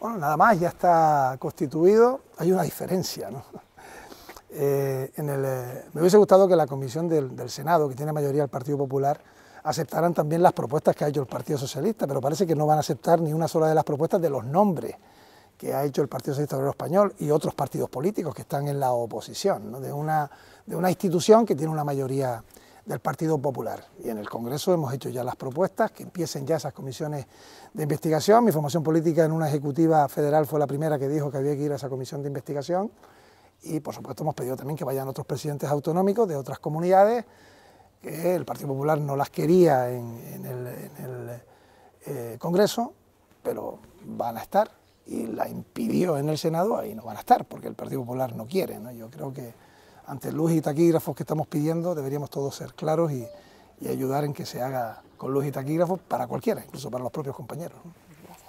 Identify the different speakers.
Speaker 1: bueno, nada más, ya está constituido, hay una diferencia. Eh, eh, me hubiese gustado que la comisión del, Senado, que tiene mayoría el Partido Popular, aceptaran también las propuestas que ha hecho el Partido Socialista, pero parece que no van a aceptar ni una sola de las propuestas de los nombres que ha hecho el Partido Socialista Obrero Español y otros partidos políticos que están en la oposición, de, una, de una institución que tiene una mayoría del Partido Popular. Y en el Congreso hemos hecho ya las propuestas, que empiecen ya esas comisiones de investigación. Mi formación política en una ejecutiva federal fue la primera que dijo que había que ir a esa comisión de investigación. Y por supuesto hemos pedido también que vayan otros presidentes autonómicos de otras comunidades, que el Partido Popular no las quería en, el, eh, Congreso, pero van a estar. Y la impidió en el Senado, ahí no van a estar, porque el Partido Popular no quiere. ¿no? Yo creo que ante luz y taquígrafos que estamos pidiendo, deberíamos todos ser claros y, y ayudar en que se haga con luz y taquígrafos para cualquiera, incluso para los propios compañeros.